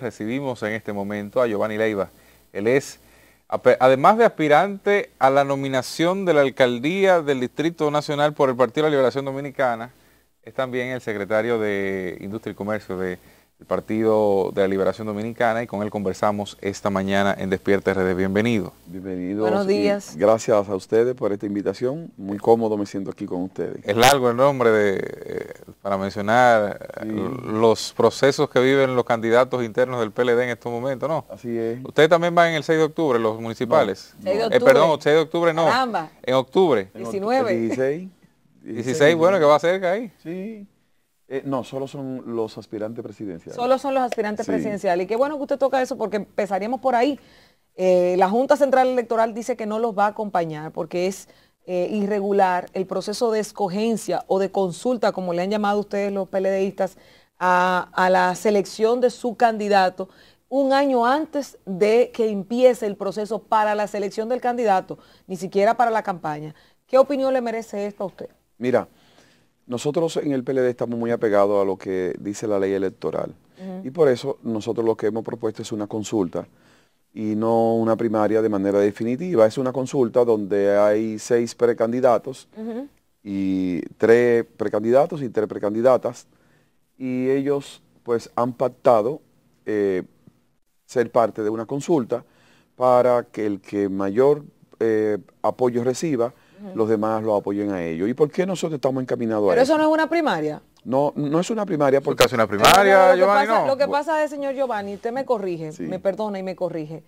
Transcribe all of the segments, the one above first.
Recibimos en este momento a Giovanni Leiva. Él es, además de aspirante a la nominación de la alcaldía del Distrito Nacional por el Partido de la Liberación Dominicana, es también el secretario de Industria y Comercio de el Partido de la Liberación Dominicana, y con él conversamos esta mañana en Despierta Redes. Bienvenido. Bienvenido. Buenos días. Gracias a ustedes por esta invitación. Muy cómodo me siento aquí con ustedes. Es largo el nombre de, eh, para mencionar eh, los procesos que viven los candidatos internos del PLD en estos momentos, ¿no? Así es. Ustedes también van en el 6 de octubre, los municipales. de eh, octubre. perdón, 6 de octubre no. En octubre. 19. 16. 16, 16 bueno, que va cerca ahí. Sí. Eh, no, solo son los aspirantes presidenciales. Solo son los aspirantes presidenciales. Y qué bueno que usted toca eso porque empezaríamos por ahí. Eh, la Junta Central Electoral dice que no los va a acompañar porque es eh, irregular el proceso de escogencia o de consulta, como le han llamado ustedes los PLDistas, a, a la selección de su candidato un año antes de que empiece el proceso para la selección del candidato, ni siquiera para la campaña. ¿Qué opinión le merece esto a usted? Mira, nosotros en el PLD estamos muy apegados a lo que dice la ley electoral y por eso nosotros lo que hemos propuesto es una consulta y no una primaria de manera definitiva. Es una consulta donde hay seis precandidatos y tres precandidatos y tres precandidatas y ellos pues han pactado eh, ser parte de una consulta para que el que mayor eh, apoyo reciba los demás lo apoyen a ellos. ¿Y por qué nosotros estamos encaminados a eso? Pero eso no es una primaria. No, no es una primaria porque... hace una primaria, lo que pasa, es, señor Giovanni, usted me corrige, me perdona y me corrige.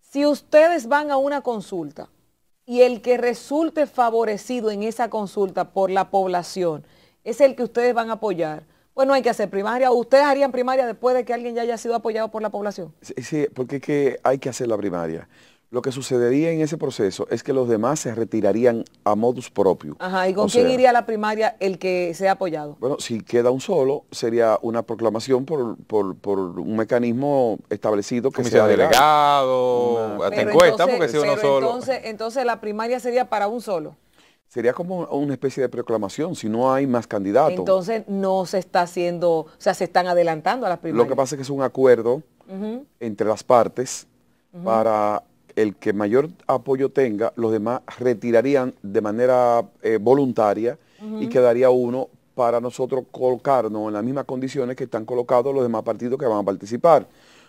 Si ustedes van a una consulta y el que resulte favorecido en esa consulta por la población es el que ustedes van a apoyar, pues no hay que hacer primaria. ¿Ustedes harían primaria después de que alguien ya haya sido apoyado por la población? Sí, porque es que hay que hacer la primaria. Lo que sucedería en ese proceso es que los demás se retirarían a modus propio. Ajá, ¿y con quién iría a la primaria el que sea apoyado? Bueno, si queda un solo, sería una proclamación por, un mecanismo establecido que Comisión sea delegado, a hasta encuesta, porque si uno solo. Entonces, entonces la primaria sería para un solo. Sería como una especie de proclamación si no hay más candidatos. Entonces no se está haciendo, o sea, se están adelantando a las primarias. Lo que pasa es que es un acuerdo entre las partes para el que mayor apoyo tenga, los demás retirarían de manera eh, voluntaria y quedaría uno para nosotros colocarnos en las mismas condiciones que están colocados los demás partidos que van a participar.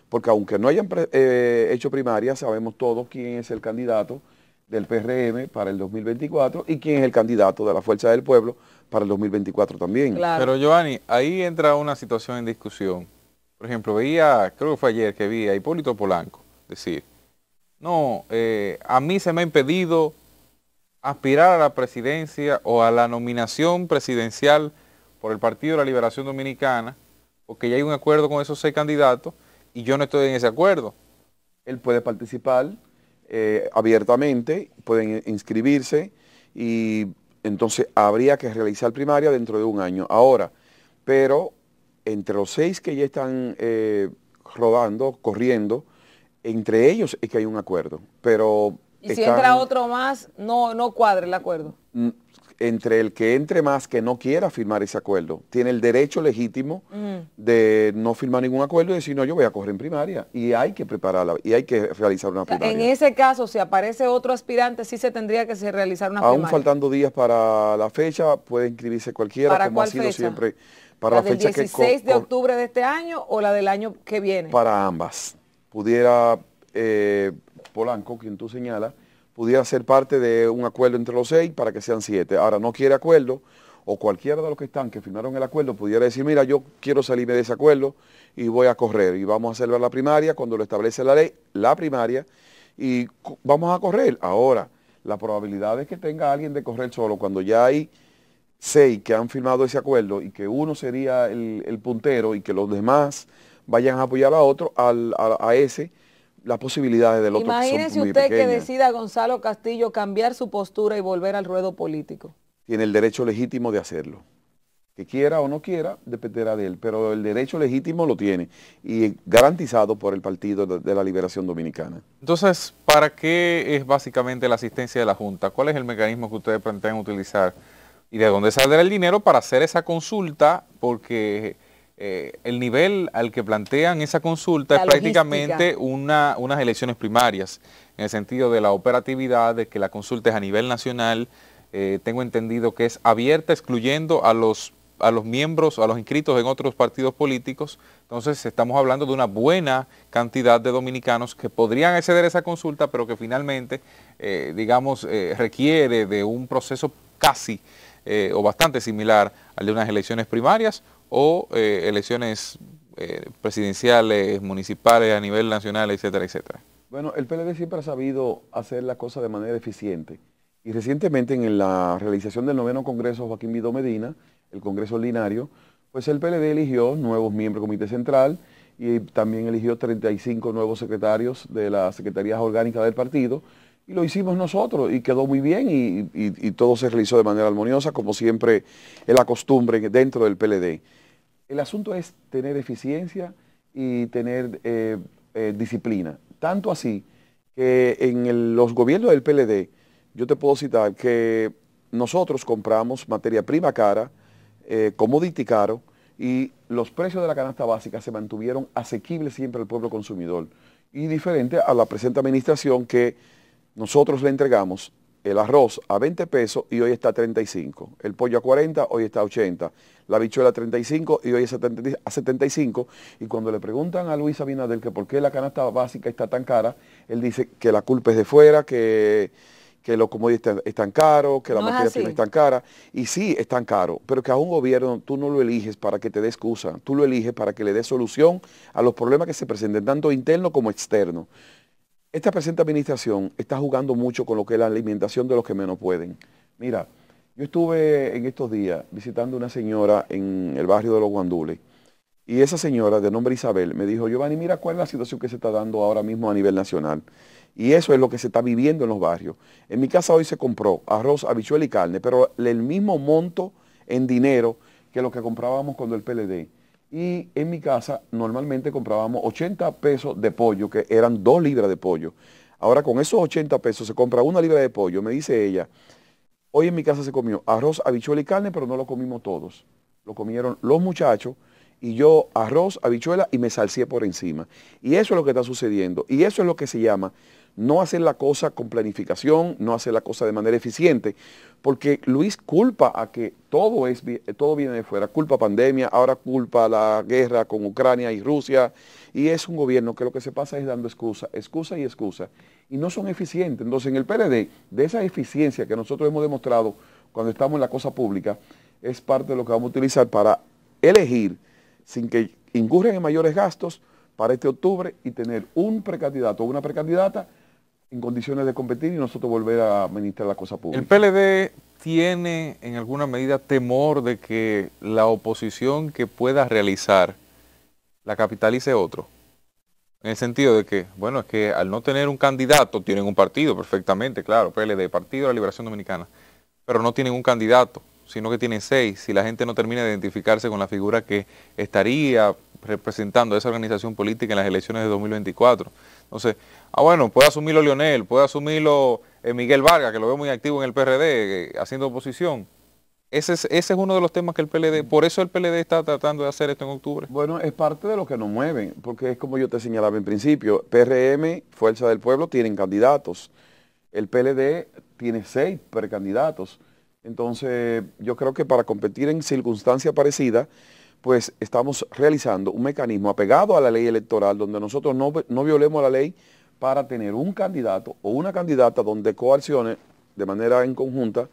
Porque aunque no hayan eh, hecho primaria, sabemos todos quién es el candidato del PRM para el 2024 y quién es el candidato de la Fuerza del Pueblo para el 2024 también. Pero Giovanni, ahí entra una situación en discusión. Por ejemplo, veía, creo que fue ayer que vi a Hipólito Polanco decir no, eh, a mí se me ha impedido aspirar a la presidencia o a la nominación presidencial por el Partido de la Liberación Dominicana, porque ya hay un acuerdo con esos seis candidatos y yo no estoy en ese acuerdo. Él puede participar eh, abiertamente, pueden inscribirse y entonces habría que realizar primaria dentro de un año. Ahora, pero entre los seis que ya están eh, rodando, corriendo, entre ellos es que hay un acuerdo, pero... Y si entra otro más, no, no cuadra el acuerdo. Mm, entre el que entre más que no quiera firmar ese acuerdo, tiene el derecho legítimo mm. de no firmar ningún acuerdo y decir, no, yo voy a correr en primaria. Y hay que prepararla, y hay que realizar una primaria. En ese caso, si aparece otro aspirante, sí se tendría que realizar una primaria. Aún faltando días para la fecha, puede inscribirse cualquiera, ¿Para como sido fecha? siempre. Para la, la fecha 16 de octubre de este año o la del año que viene. Para ambas pudiera, eh, Polanco, quien tú señalas, pudiera ser parte de un acuerdo entre los seis para que sean siete. Ahora, no quiere acuerdo, o cualquiera de los que están que firmaron el acuerdo pudiera decir, mira, yo quiero salirme de ese acuerdo y voy a correr y vamos a celebrar la primaria cuando lo establece la ley, la primaria, y vamos a correr. Ahora, la probabilidad es que tenga alguien de correr solo cuando ya hay seis que han firmado ese acuerdo y que uno sería el puntero y que los demás vayan a apoyar a otro, a, ese, las posibilidades del otro. Imagínese que usted que decida Gonzalo Castillo cambiar su postura y volver al ruedo político. Tiene el derecho legítimo de hacerlo. Que quiera o no quiera, dependerá de él, pero el derecho legítimo lo tiene y garantizado por el Partido de la Liberación Dominicana. Entonces, ¿para qué es básicamente la asistencia de la Junta? ¿Cuál es el mecanismo que ustedes plantean utilizar? ¿Y de dónde saldrá el dinero para hacer esa consulta? Porque eh, el nivel al que plantean esa consulta es prácticamente una, unas elecciones primarias, en el sentido de la operatividad, de que la consulta es a nivel nacional, eh, tengo entendido que es abierta, excluyendo a los a los miembros, a los inscritos en otros partidos políticos. Entonces estamos hablando de una buena cantidad de dominicanos que podrían acceder a esa consulta, pero que finalmente, eh, digamos, requiere de un proceso casi o bastante similar al de unas elecciones primarias o eh, elecciones eh, presidenciales, municipales, a nivel nacional, etcétera, etcétera? Bueno, el PLD siempre ha sabido hacer la cosa de manera eficiente. Y recientemente en la realización del noveno Congreso Joaquín Vido Medina, el Congreso Ordinario, pues el PLD eligió nuevos miembros del Comité Central y también eligió 35 nuevos secretarios de las Secretarías Orgánicas del partido y lo hicimos nosotros y quedó muy bien y todo se realizó de manera armoniosa como siempre es la costumbre dentro del PLD. El asunto es tener eficiencia y tener eh, eh, disciplina. Tanto así que en los gobiernos del PLD, yo te puedo citar que nosotros compramos materia prima cara, eh, commodity caro, y los precios de la canasta básica se mantuvieron asequibles siempre al pueblo consumidor. Y diferente a la presente administración que nosotros le entregamos el arroz a 20 pesos y hoy está a 35. El pollo a 40, hoy está a 80. La bichuela a 35 y hoy a 75. Y cuando le preguntan a Luis Sabinadel que por qué la canasta básica está tan cara, él dice que la culpa es de fuera, que, que los es están, caro, caros, que la materia prima está tan cara. Y sí, es tan caro, pero que a un gobierno tú no lo eliges para que te dé excusa, tú lo eliges para que le dé solución a los problemas que se presenten, tanto interno como externo esta presente administración está jugando mucho con lo que es la alimentación de los que menos pueden. Mira, yo estuve en estos días visitando una señora en el barrio de Los Guandules y esa señora de nombre Isabel me dijo, Giovanni, mira cuál es la situación que se está dando ahora mismo a nivel nacional. Y eso es lo que se está viviendo en los barrios. En mi casa hoy se compró arroz, habichuel y carne, pero el mismo monto en dinero que lo que comprábamos cuando el PLD y en mi casa normalmente comprábamos 80 pesos de pollo, que eran dos libras de pollo. Ahora con esos 80 pesos se compra una libra de pollo. Me dice ella, hoy en mi casa se comió arroz, habichuela y carne, pero no lo comimos todos. Lo comieron los muchachos y yo arroz, habichuela y me salcié por encima. Y eso es lo que está sucediendo. Y eso es lo que se llama no hacer la cosa con planificación, no hacer la cosa de manera eficiente, porque Luis culpa a que todo, es, eh, todo viene de fuera, culpa pandemia, ahora culpa la guerra con Ucrania y Rusia, y es un gobierno que lo que se pasa es dando excusa, excusa y excusa, y no son eficientes. Entonces en el PLD, de esa eficiencia que nosotros hemos demostrado cuando estamos en la cosa pública, es parte de lo que vamos a utilizar para elegir sin que incurran en mayores gastos para este octubre y tener un precandidato o una precandidata en condiciones de competir y nosotros volver a administrar la cosa pública. El PLD tiene en alguna medida temor de que la oposición que pueda realizar la capitalice otro. En el sentido de que, bueno, es que al no tener un candidato, tienen un partido perfectamente, claro, PLD, Partido de la Liberación Dominicana, pero no tienen un candidato, sino que tienen seis. Si la gente no termina de identificarse con la figura que estaría representando a esa organización política en las elecciones de 2024. Entonces, ah, bueno, puede asumirlo Leonel, puede asumirlo eh, Miguel Vargas, que lo veo muy activo en el PRD, eh, haciendo oposición. Ese es, ese es uno de los temas que el PLD, por eso el PLD está tratando de hacer esto en octubre. Bueno, es parte de lo que nos mueven, porque es como yo te señalaba en principio, PRM, Fuerza del Pueblo, tienen candidatos. El PLD tiene seis precandidatos. Entonces, yo creo que para competir en circunstancias parecidas, pues estamos realizando un mecanismo apegado a la ley electoral donde nosotros no, violemos la ley para tener un candidato o una candidata donde coaccione de manera en conjunta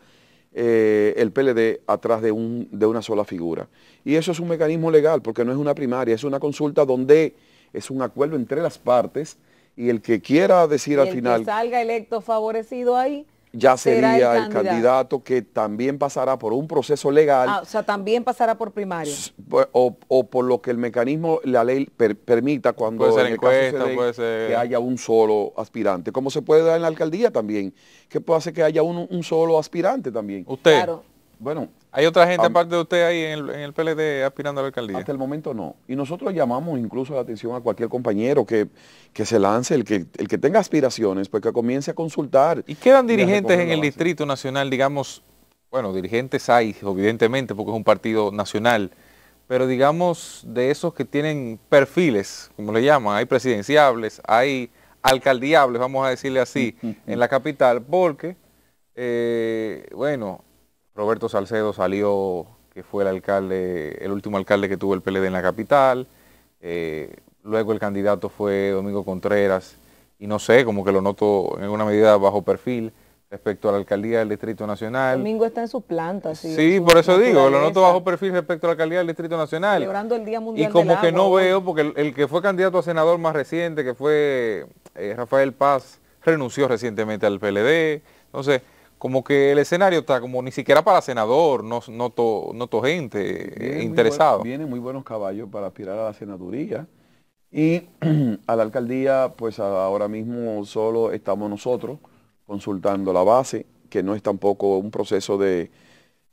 eh, el PLD atrás de, un, de una sola figura. Y eso es un mecanismo legal porque no es una primaria, es una consulta donde es un acuerdo entre las partes y el que quiera decir al final... Que salga electo favorecido ahí ya sería el candidato. que también pasará por un proceso legal. Ah, o sea, también pasará por primario. Pues, o, por lo que el mecanismo, la ley permita cuando en el caso puede que haya un solo aspirante. Como se puede dar en la alcaldía también, que puede hacer que haya un, solo aspirante también. Usted. Bueno. ¿Hay otra gente aparte de usted ahí en el, PLD aspirando a la alcaldía? Hasta el momento no. Y nosotros llamamos incluso la atención a cualquier compañero que, se lance, el que, el que tenga aspiraciones, pues que comience a consultar. ¿Y quedan dirigentes en el Distrito Nacional, digamos, bueno, dirigentes hay, evidentemente, porque es un partido nacional, pero digamos de esos que tienen perfiles, como le llaman, hay presidenciables, hay alcaldiables, vamos a decirle así, en la capital, porque, eh, bueno, Roberto Salcedo salió, que fue el alcalde, el último alcalde que tuvo el PLD en la capital. Eh, luego el candidato fue Domingo Contreras, y no sé, como que lo noto en una medida bajo perfil respecto a la alcaldía del Distrito Nacional. Domingo está en su planta, sí. Sí, por eso digo, lo noto bajo perfil respecto a la alcaldía del Distrito Nacional. Llorando el Día Mundial. Y como que no veo, porque el, que fue candidato a senador más reciente, que fue eh, Rafael Paz, renunció recientemente al PLD. Entonces, como que el escenario está como ni siquiera para senador, no, no, gente eh, interesado. viene muy buenos caballos para aspirar a la senaduría. Y a la alcaldía, pues ahora mismo solo estamos nosotros consultando la base, que no es tampoco un proceso de,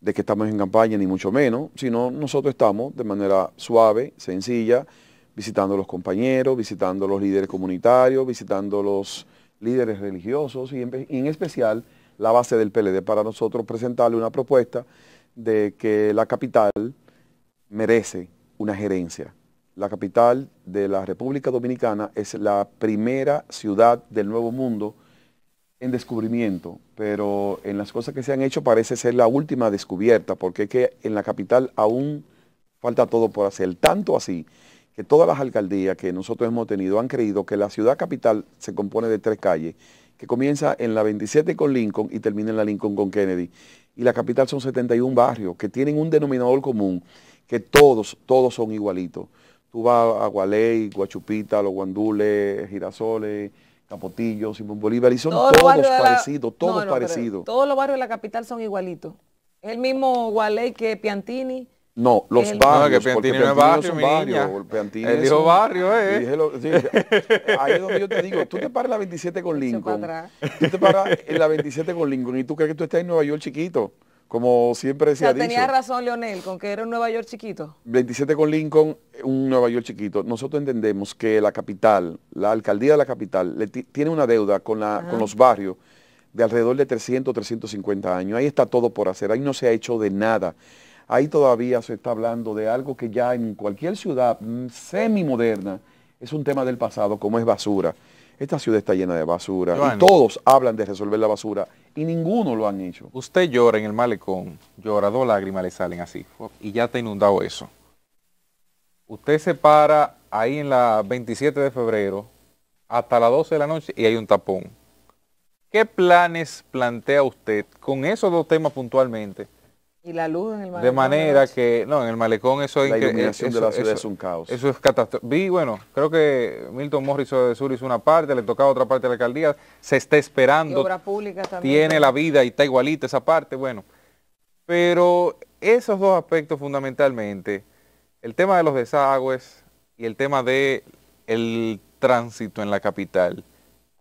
que estamos en campaña, ni mucho menos, sino nosotros estamos de manera suave, sencilla, visitando los compañeros, visitando los líderes comunitarios, visitando los líderes religiosos y en especial la base del PLD para nosotros presentarle una propuesta de que la capital merece una gerencia. La capital de la República Dominicana es la primera ciudad del Nuevo Mundo en descubrimiento, pero en las cosas que se han hecho parece ser la última descubierta, porque es que en la capital aún falta todo por hacer. Tanto así que todas las alcaldías que nosotros hemos tenido han creído que la ciudad capital se compone de tres calles que comienza en la 27 con Lincoln y termina en la Lincoln con Kennedy. Y la capital son 71 barrios que tienen un denominador común, que todos, todos son igualitos. Tú vas a Gualey, Guachupita, Los Guandules, Girasoles, Capotillo, Simón Bolívar, y son todos, parecidos, todos parecidos. Todos los barrios de la capital son igualitos. Es el mismo Gualey que Piantini, no, los barrios. No, porque Piantini barrio, el dijo barrio, ¿eh? ahí es donde yo te digo, tú te paras la 27 con Lincoln. Tú te paras en la 27 con Lincoln y tú crees que tú estás en Nueva York chiquito. Como siempre se o tenía razón Leonel con que era un Nueva York chiquito. 27 con Lincoln, un Nueva York chiquito. Nosotros entendemos que la capital, la alcaldía de la capital, tiene una deuda con, la, con los barrios de alrededor de 300, 350 años. Ahí está todo por hacer. Ahí no se ha hecho de nada ahí todavía se está hablando de algo que ya en cualquier ciudad mm, semi-moderna es un tema del pasado, como es basura. Esta ciudad está llena de basura y todos hablan de resolver la basura y ninguno lo han hecho. Usted llora en el malecón, llora, dos lágrimas le salen así y ya está inundado eso. Usted se para ahí en la 27 de febrero hasta las 12 de la noche y hay un tapón. ¿Qué planes plantea usted con esos dos temas puntualmente y la luz en el malecón. De manera que, no, en el malecón eso es... La eh, iluminación de la ciudad es un caos. Eso es catastrófico. Vi, bueno, creo que Milton Morris de Sur hizo una parte, le tocaba otra parte de la alcaldía, se está esperando. pública Tiene la vida y está igualita esa parte, bueno. Pero esos dos aspectos fundamentalmente, el tema de los desagües y el tema de tránsito en la capital,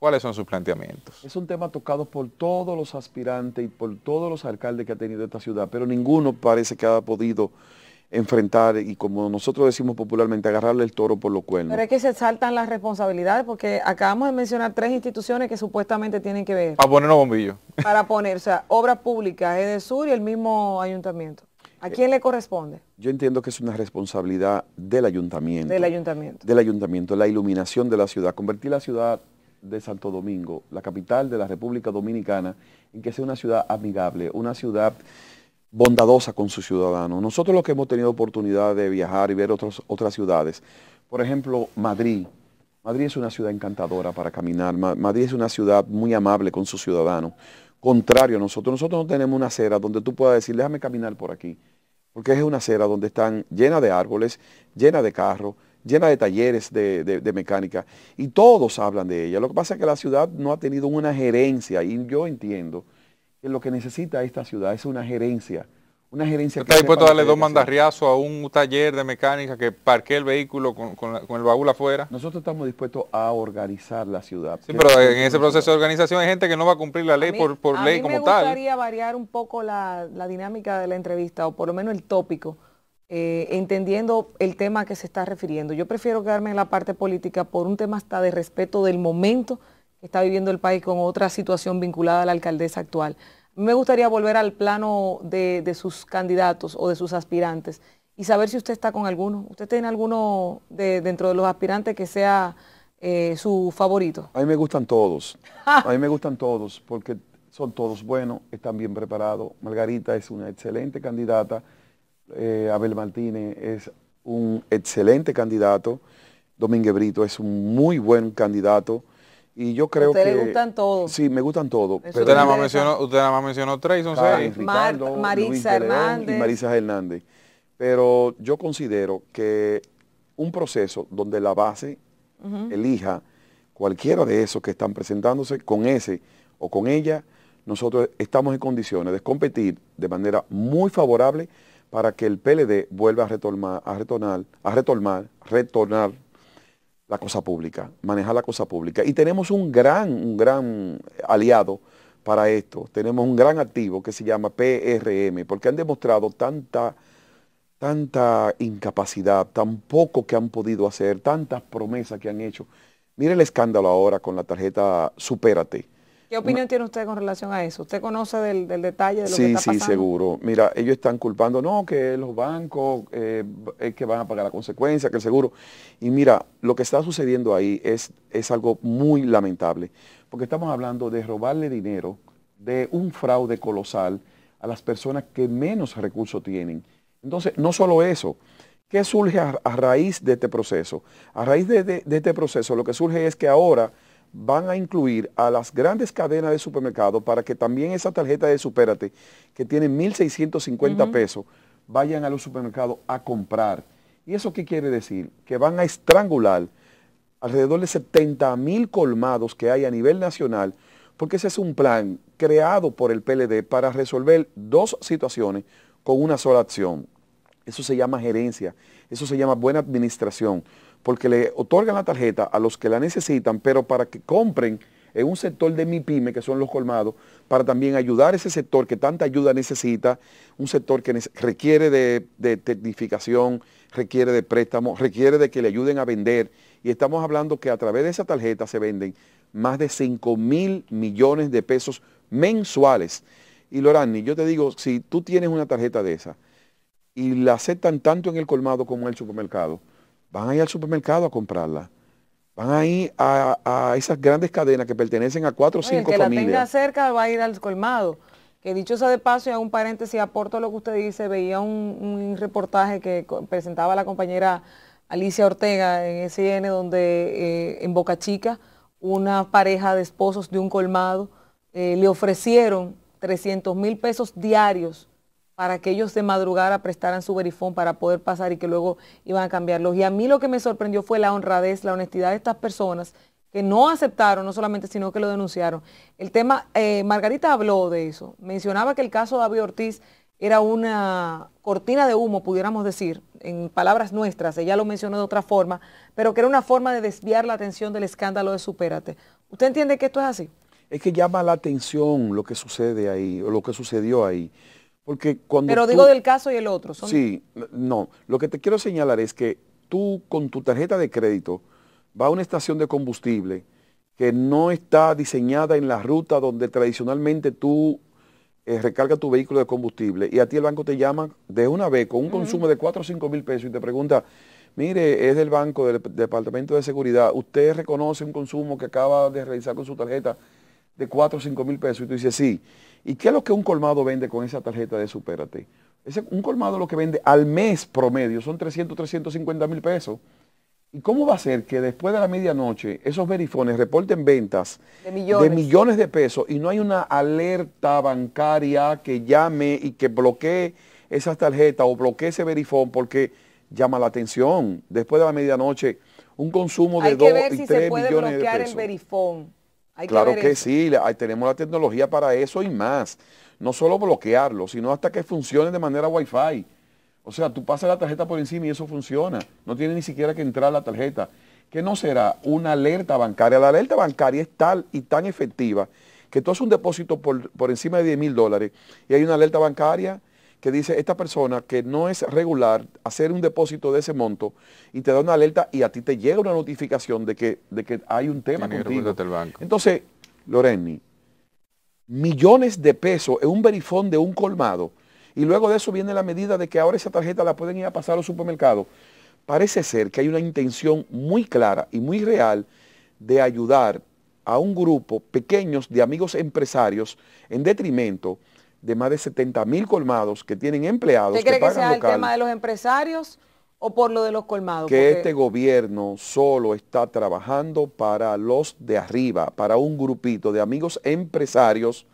¿Cuáles son sus planteamientos? Es un tema tocado por todos los aspirantes y por todos los alcaldes que ha tenido esta ciudad, pero ninguno parece que ha podido enfrentar y como nosotros decimos popularmente, agarrarle el toro por los cuernos. Pero es que se saltan las responsabilidades porque acabamos de mencionar tres instituciones que supuestamente tienen que ver. poner ponernos bombillos. Para poner, o sea, obras públicas, Sur y el mismo ayuntamiento. ¿A quién le corresponde? Yo entiendo que es una responsabilidad del ayuntamiento. Del ayuntamiento. Del ayuntamiento, la iluminación de la ciudad, convertir la ciudad de Santo Domingo, la capital de la República Dominicana, en que sea una ciudad amigable, una ciudad bondadosa con sus ciudadanos. Nosotros los que hemos tenido oportunidad de viajar y ver otras ciudades, por ejemplo, Madrid. Madrid es una ciudad encantadora para caminar. Madrid es una ciudad muy amable con sus ciudadanos. Contrario a nosotros, nosotros no tenemos una acera donde tú puedas decir, déjame caminar por aquí. Porque es una acera donde están llena de árboles, llena de carros, llena de talleres de, mecánica y todos hablan de ella. Lo que pasa es que la ciudad no ha tenido una gerencia y yo entiendo que lo que necesita esta ciudad es una gerencia. Una gerencia ¿Está dispuesto a darle dos mandarriazos a un taller de mecánica que parquee el vehículo con, el baúl afuera? Nosotros estamos dispuestos a organizar la ciudad. Sí, pero en ese proceso de organización hay gente que no va a cumplir la ley por, ley como tal. A me gustaría variar un poco la dinámica de la entrevista o por lo menos el tópico eh, entendiendo el tema que se está refiriendo. Yo prefiero quedarme en la parte política por un tema hasta de respeto del momento que está viviendo el país con otra situación vinculada a la alcaldesa actual. Me gustaría volver al plano de, sus candidatos o de sus aspirantes y saber si usted está con alguno. ¿Usted tiene alguno dentro de los aspirantes que sea eh, su favorito? A mí me gustan todos. a mí me gustan todos porque son todos buenos, están bien preparados. Margarita es una excelente candidata eh, Abel Martínez es un excelente candidato, Domínguez Brito es un muy buen candidato. Y yo creo Ustedes que... le gustan todos. Sí, me gustan todos. usted, nada más mencionó, tres, son seis. Marisa Hernández. Marisa Hernández. Pero yo considero que un proceso donde la base elija cualquiera de esos que están presentándose, con ese o con ella, nosotros estamos en condiciones de competir de manera muy favorable para que el PLD vuelva a retornar, a retornar, a retornar la cosa pública, manejar la cosa pública. Y tenemos un gran, un gran aliado para esto. Tenemos un gran activo que se llama PRM, porque han demostrado tanta, tanta incapacidad, tan poco que han podido hacer, tantas promesas que han hecho. Mire el escándalo ahora con la tarjeta Supérate ¿Qué opinión tiene usted con relación a eso? ¿Usted conoce del, detalle de lo sí, que está pasando? Sí, sí, seguro. Mira, ellos están culpando, no, que los bancos eh, que van a pagar la consecuencia, que el seguro. Y mira, lo que está sucediendo ahí es, es algo muy lamentable, porque estamos hablando de robarle dinero, de un fraude colosal a las personas que menos recursos tienen. Entonces, no solo eso, ¿Qué surge a, raíz de este proceso? A raíz de, este proceso lo que surge es que ahora van a incluir a las grandes cadenas de supermercado para que también esa tarjeta de Supérate, que tiene 1.650 pesos, vayan a los supermercados a comprar. ¿Y eso qué quiere decir? Que van a estrangular alrededor de 70,000 colmados que hay a nivel nacional, porque ese es un plan creado por el PLD para resolver dos situaciones con una sola acción. Eso se llama gerencia, eso se llama buena administración porque le otorgan la tarjeta a los que la necesitan, pero para que compren en un sector de mi pyme, que son los colmados, para también ayudar a ese sector que tanta ayuda necesita, un sector que requiere de, de tecnificación, requiere de préstamos, requiere de que le ayuden a vender. Y estamos hablando que a través de esa tarjeta se venden más de 5 mil millones de pesos mensuales. Y Lorani, yo te digo, si tú tienes una tarjeta de esa y la aceptan tanto en el colmado como en el supermercado, van a ir al supermercado a comprarla. Van a ir a, esas grandes cadenas que pertenecen a cuatro o cinco familias. que la tenga cerca va a ir al colmado. Que dicho sea de paso, y a un paréntesis aporto lo que usted dice, veía un, reportaje que presentaba la compañera Alicia Ortega en SN, donde eh, en Boca Chica una pareja de esposos de un colmado eh, le ofrecieron 300 mil pesos diarios para que ellos de madrugada prestaran su verifón para poder pasar y que luego iban a cambiarlos. Y a mí lo que me sorprendió fue la honradez, la honestidad de estas personas que no aceptaron, no solamente, sino que lo denunciaron. El tema, eh, Margarita habló de eso, mencionaba que el caso de David Ortiz era una cortina de humo, pudiéramos decir, en palabras nuestras, ella lo mencionó de otra forma, pero que era una forma de desviar la atención del escándalo de Supérate. ¿Usted entiende que esto es así? Es que llama la atención lo que sucede ahí, o lo que sucedió ahí cuando Pero digo del caso y el otro. Sí, no. Lo que te quiero señalar es que tú con tu tarjeta de crédito vas a una estación de combustible que no está diseñada en la ruta donde tradicionalmente tú eh, recargas tu vehículo de combustible y a ti el banco te llama de una vez con un consumo de 4 o 5 mil pesos y te pregunta, mire, es del banco, del Departamento de Seguridad, usted reconoce un consumo que acaba de realizar con su tarjeta de 4 o 5 mil pesos y tú dices, sí ¿Y qué es lo que un colmado vende con esa tarjeta de Supérate? Ese, un colmado lo que vende al mes promedio son 300, 350 mil pesos. ¿Y cómo va a ser que después de la medianoche esos verifones reporten ventas de millones. de pesos y no hay una alerta bancaria que llame y que bloquee esas tarjetas o bloquee ese verifón porque llama la atención después de la medianoche un consumo de 2 y 3 millones de pesos claro que, sí, tenemos la tecnología para eso y más. No solo bloquearlo, sino hasta que funcione de manera Wi-Fi. O sea, tú pasas la tarjeta por encima y eso funciona. No tiene ni siquiera que entrar la tarjeta. ¿Qué no será una alerta bancaria? La alerta bancaria es tal y tan efectiva que tú haces un depósito por, por encima de 10 mil dólares y hay una alerta bancaria que dice esta persona que no es regular hacer un depósito de ese monto y te da una alerta y a ti te llega una notificación de que, de que hay un tema contigo. Entonces, Loreni, millones de pesos en un verifón de un colmado y luego de eso viene la medida de que ahora esa tarjeta la pueden ir a pasar a los supermercados. Parece ser que hay una intención muy clara y muy real de ayudar a un grupo pequeños de amigos empresarios en detrimento de más de 70 mil colmados que tienen empleados. ¿Usted cree que, pagan sea el tema de los empresarios o por lo de los colmados? Que este gobierno solo está trabajando para los de arriba, para un grupito de amigos empresarios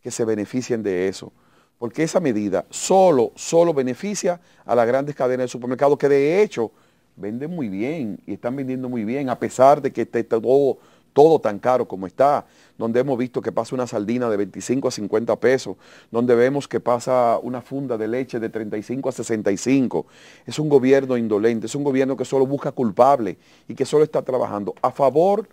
que se beneficien de eso. Porque esa medida solo, solo beneficia a las grandes cadenas de supermercados que de hecho venden muy bien y están vendiendo muy bien a pesar de que este, todo todo tan caro como está, donde hemos visto que pasa una saldina de 25 a 50 pesos, donde vemos que pasa una funda de leche de 35 a 65. Es un gobierno indolente, es un gobierno que solo busca culpables y que solo está trabajando a favor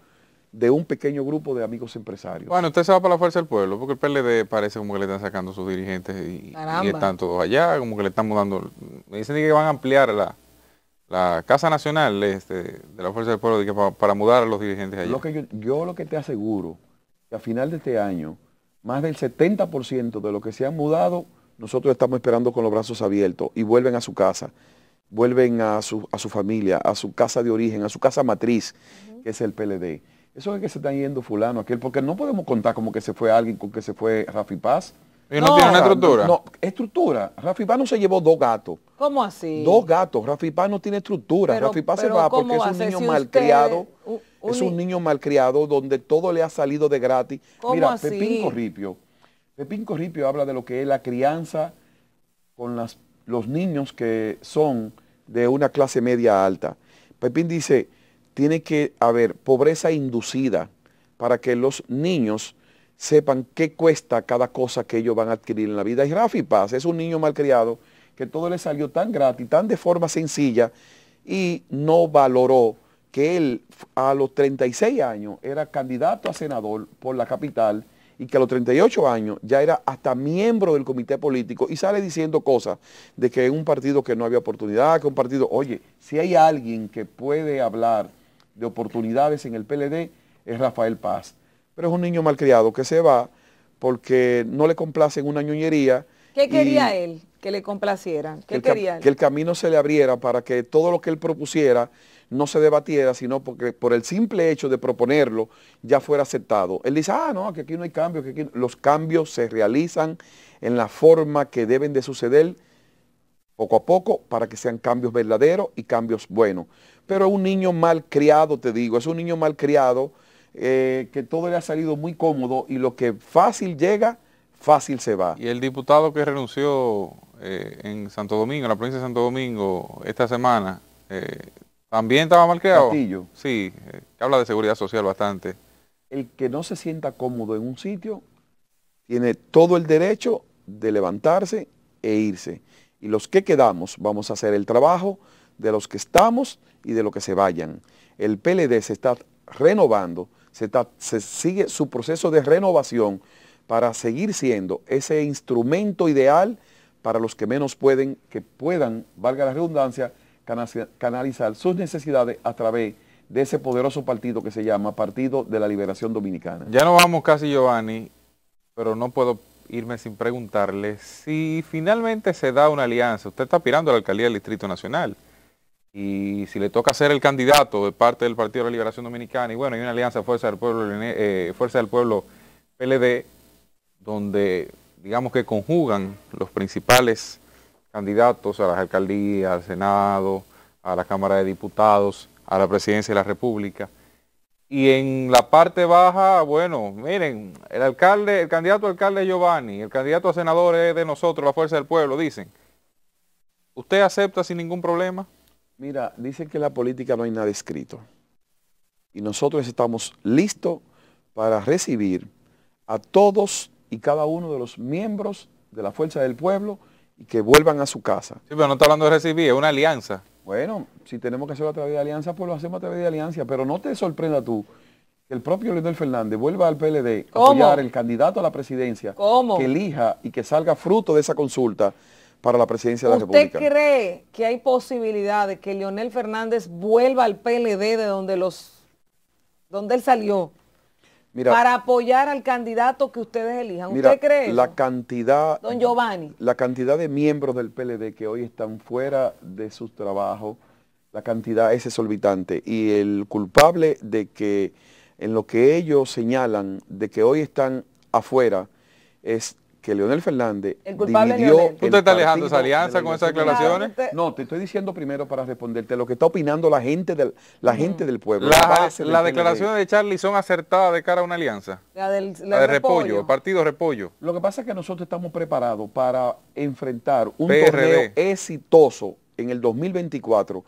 de un pequeño grupo de amigos empresarios. Bueno, usted se va para la fuerza del pueblo, porque el PLD parece como que le están sacando sus dirigentes y, están todos allá, como que le estamos dando, Me dicen que van a ampliar la, la Casa Nacional este, de la Fuerza del Pueblo para, mudar a los dirigentes ahí. yo, lo que te aseguro, que a final de este año, más del 70% de los que se han mudado, nosotros estamos esperando con los brazos abiertos y vuelven a su casa, vuelven a su, a su familia, a su casa de origen, a su casa matriz, que es el PLD. Eso es que se están yendo fulano, aquel, porque no podemos contar como que se fue alguien, con que se fue Rafi Paz. ¿Y no, tiene una estructura? No, estructura. Rafi Pano no se llevó dos gatos. ¿Cómo así? Dos gatos. Rafi Pano no tiene estructura. Rafi Paz se va porque es un niño malcriado. es un niño malcriado donde todo le ha salido de gratis. Mira, Pepín Corripio. Pepín Corripio habla de lo que es la crianza con las, los niños que son de una clase media alta. Pepín dice, tiene que haber pobreza inducida para que los niños sepan qué cuesta cada cosa que ellos van a adquirir en la vida. Y Rafi Paz es un niño malcriado que todo le salió tan gratis, tan de forma sencilla y no valoró que él a los 36 años era candidato a senador por la capital y que a los 38 años ya era hasta miembro del comité político y sale diciendo cosas de que un partido que no había oportunidad, que un partido, oye, si hay alguien que puede hablar de oportunidades en el PLD es Rafael Paz es un niño malcriado que se va porque no le complacen una ñoñería. ¿Qué quería él? Que le complacieran. ¿Qué que quería Que el camino se le abriera para que todo lo que él propusiera no se debatiera, sino porque por el simple hecho de proponerlo ya fuera aceptado. Él dice, ah, no, que aquí no hay cambios, que aquí los cambios se realizan en la forma que deben de suceder poco a poco para que sean cambios verdaderos y cambios buenos. Pero un niño malcriado, te digo, es un niño malcriado criado eh, que todo le ha salido muy cómodo y lo que fácil llega, fácil se va. Y el diputado que renunció eh, en Santo Domingo, en la provincia de Santo Domingo, esta semana, eh, también estaba mal creado. Sí, habla de seguridad social bastante. El que no se sienta cómodo en un sitio tiene todo el derecho de levantarse e irse. Y los que quedamos vamos a hacer el trabajo de los que estamos y de los que se vayan. El PLD se está renovando se, sigue su proceso de renovación para seguir siendo ese instrumento ideal para los que menos pueden, que puedan, valga la redundancia, canalizar sus necesidades a través de ese poderoso partido que se llama Partido de la Liberación Dominicana. Ya no vamos casi, Giovanni, pero no puedo irme sin preguntarle si finalmente se da una alianza. Usted está aspirando a la alcaldía del Distrito Nacional y si le toca ser el candidato de parte del Partido de la Liberación Dominicana, y bueno, hay una alianza Fuerza del Pueblo, eh, Fuerza del Pueblo PLD, donde digamos que conjugan los principales candidatos a las alcaldías, al Senado, a la Cámara de Diputados, a la Presidencia de la República. Y en la parte baja, bueno, miren, el alcalde, el candidato alcalde Giovanni, el candidato a senador es de nosotros, la Fuerza del Pueblo, dicen. ¿Usted acepta sin ningún problema? Mira, dicen que en la política no hay nada escrito. Y nosotros estamos listos para recibir a todos y cada uno de los miembros de la Fuerza del Pueblo y que vuelvan a su casa. Sí, pero no está hablando de recibir, es una alianza. Bueno, si tenemos que hacerlo a través de alianza, pues lo hacemos a través de alianza. Pero no te sorprenda tú que el propio Leonel Fernández vuelva al PLD a apoyar el candidato a la presidencia que elija y que salga fruto de esa consulta para la presidencia de la República. ¿Usted cree que hay posibilidad de que Leonel Fernández vuelva al PLD de donde, los, donde él salió? para apoyar al candidato que ustedes elijan. ¿Usted cree? La cantidad, don Giovanni. La cantidad de miembros del PLD que hoy están fuera de sus trabajos, la cantidad es exorbitante. Y el culpable de que en lo que ellos señalan, de que hoy están afuera, es que Leonel Fernández el dividió ¿Tú te estás alejando esa alianza con esas declaraciones? No, te estoy diciendo primero para responderte lo que está opinando la gente del, la gente del pueblo. Las declaraciones de Charlie son acertadas de cara a una alianza. La del repollo. el partido Repollo. Lo que pasa es que nosotros estamos preparados para enfrentar un torneo exitoso en el 2024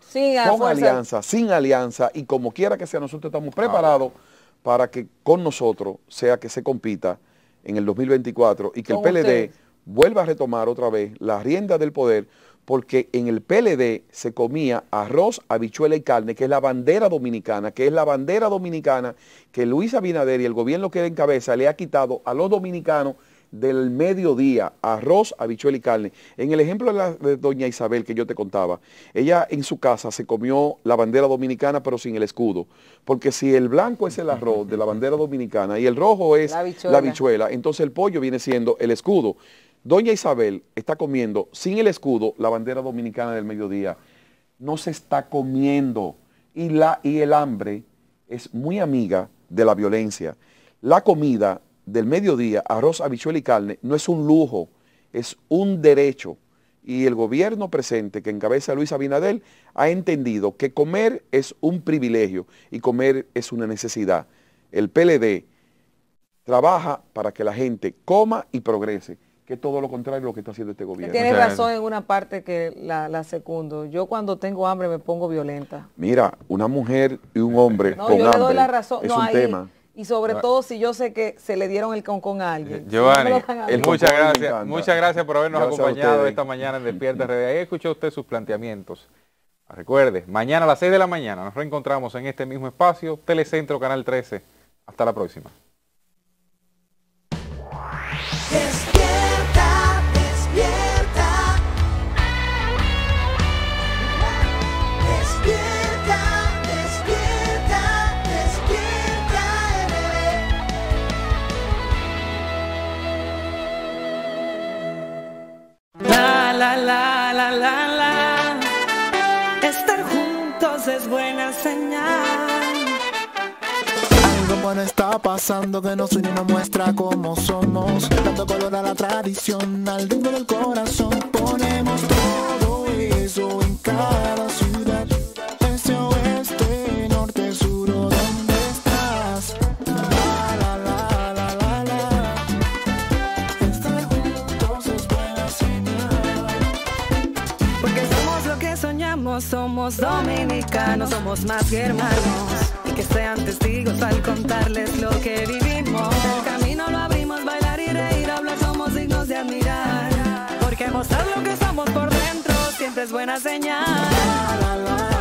con alianza, sin alianza y como quiera que sea, nosotros estamos preparados ah. para que con nosotros sea que se compita en el 2024 y que el PLD vuelva a retomar otra vez la rienda del poder porque en el PLD se comía arroz, habichuela y carne, que es la bandera dominicana, que es la bandera dominicana que Luis Abinader y el gobierno que en encabeza le ha quitado a los dominicanos del mediodía, arroz, habichuel y carne. En el ejemplo de, la, de, doña Isabel que yo te contaba, ella en su casa se comió la bandera dominicana pero sin el escudo, porque si el blanco es el arroz de la bandera dominicana y el rojo es la habichuela, entonces el pollo viene siendo el escudo. Doña Isabel está comiendo sin el escudo la bandera dominicana del mediodía. No se está comiendo y, la, y el hambre es muy amiga de la violencia. La comida del mediodía, arroz, habichuel y carne, no es un lujo, es un derecho. Y el gobierno presente que encabeza Luis Abinadel ha entendido que comer es un privilegio y comer es una necesidad. El PLD trabaja para que la gente coma y progrese, que es todo lo contrario a lo que está haciendo este gobierno. tiene razón en una parte que la, segundo Yo cuando tengo hambre me pongo violenta. Mira, una mujer y un hombre con la razón. es un tema y sobre ah. todo si yo sé que se le dieron el con a alguien. Eh, muchas gracias, muchas gracias por habernos acompañado esta mañana en Despierta Red. Ahí escuchó usted sus planteamientos. Recuerde, mañana a las 6 de la mañana nos reencontramos en este mismo espacio, Telecentro Canal 13. Hasta la próxima. la la la la Estar juntos es buena señal. Algo bueno está pasando que nos une una muestra como somos. Tanto color a la tradición, al ritmo del corazón ponemos todo eso en cada somos dominicanos, somos más que hermanos. Y que sean testigos al contarles lo que vivimos. El camino lo abrimos, bailar y reír, hablar somos dignos de admirar. Porque mostrar lo que somos por dentro siempre es buena señal.